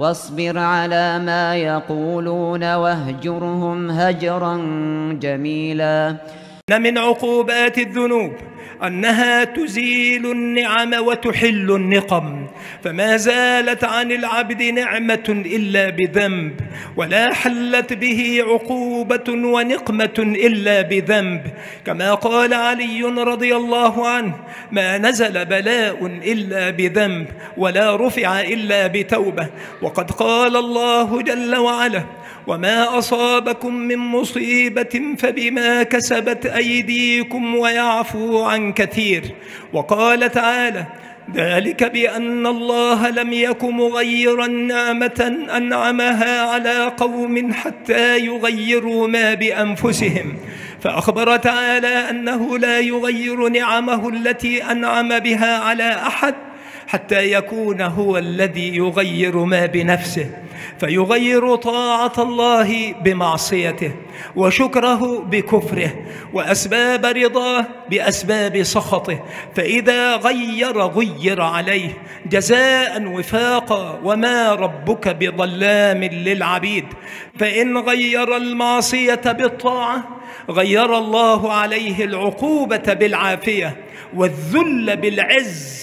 واصبر على ما يقولون واهجرهم هجرا جميلا من عقوبات الذنوب أنها تزيل النعم وتحل النقم فما زالت عن العبد نعمة إلا بذنب ولا حلت به عقوبة ونقمة إلا بذنب كما قال علي رضي الله عنه ما نزل بلاء إلا بذنب ولا رفع إلا بتوبة وقد قال الله جل وعلا وما أصابكم من مصيبة فبما كسبت أيديكم ويعفو عن كثير وقال تعالى ذلك بأن الله لم يك مغيرا نعمة أنعمها على قوم حتى يغيروا ما بأنفسهم فأخبر تعالى أنه لا يغير نعمه التي أنعم بها على أحد حتى يكون هو الذي يغير ما بنفسه فيغير طاعة الله بمعصيته وشكره بكفره وأسباب رضاه بأسباب سخطه فإذا غير غير عليه جزاء وفاقا وما ربك بظلام للعبيد فإن غير المعصية بالطاعة غير الله عليه العقوبة بالعافية والذل بالعز